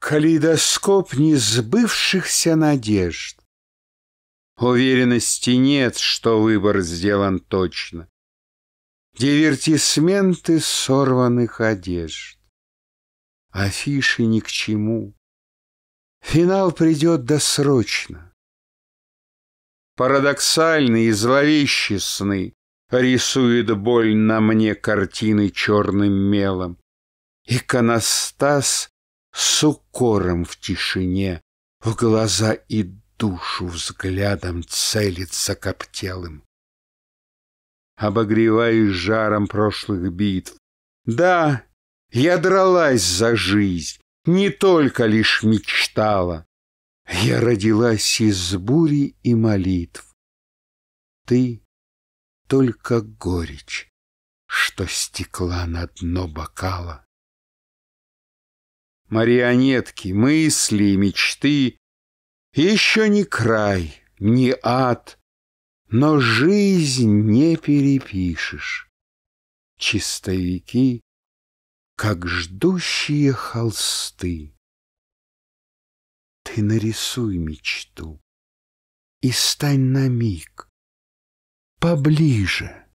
Калейдоскоп несбывшихся надежд. Уверенности нет, что выбор сделан точно. Дивертисменты сорванных одежд. Афиши ни к чему. Финал придет досрочно. Парадоксальные и зловещие сны Рисует боль на мне картины черным мелом. Иконостас с укором в тишине, в глаза и душу взглядом целит закоптелым. Обогреваюсь жаром прошлых битв. Да, я дралась за жизнь, не только лишь мечтала. Я родилась из бури и молитв. Ты — только горечь, что стекла на дно бокала марионетки, мысли и мечты. Еще не край, не ад, но жизнь не перепишешь. Чистовики, как ждущие холсты. Ты нарисуй мечту и стань на миг поближе.